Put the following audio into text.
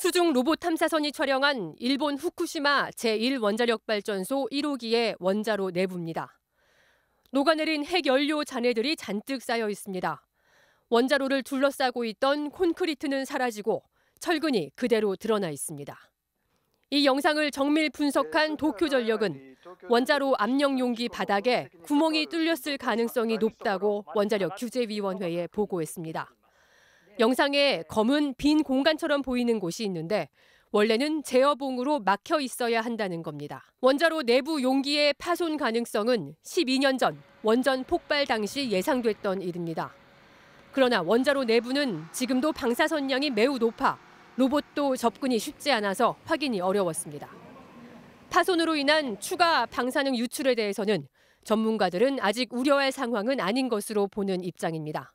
수중 로봇 탐사선이 촬영한 일본 후쿠시마 제1원자력 발전소 1호기의 원자로 내부입니다. 녹아내린 핵연료 잔해들이 잔뜩 쌓여 있습니다. 원자로를 둘러싸고 있던 콘크리트는 사라지고 철근이 그대로 드러나 있습니다. 이 영상을 정밀 분석한 도쿄전력은 원자로 압력 용기 바닥에 구멍이 뚫렸을 가능성이 높다고 원자력 규제위원회에 보고했습니다. 영상에 검은 빈 공간처럼 보이는 곳이 있는데 원래는 제어봉으로 막혀 있어야 한다는 겁니다. 원자로 내부 용기의 파손 가능성은 12년 전 원전 폭발 당시 예상됐던 일입니다. 그러나 원자로 내부는 지금도 방사선량이 매우 높아 로봇도 접근이 쉽지 않아서 확인이 어려웠습니다. 파손으로 인한 추가 방사능 유출에 대해서는 전문가들은 아직 우려할 상황은 아닌 것으로 보는 입장입니다.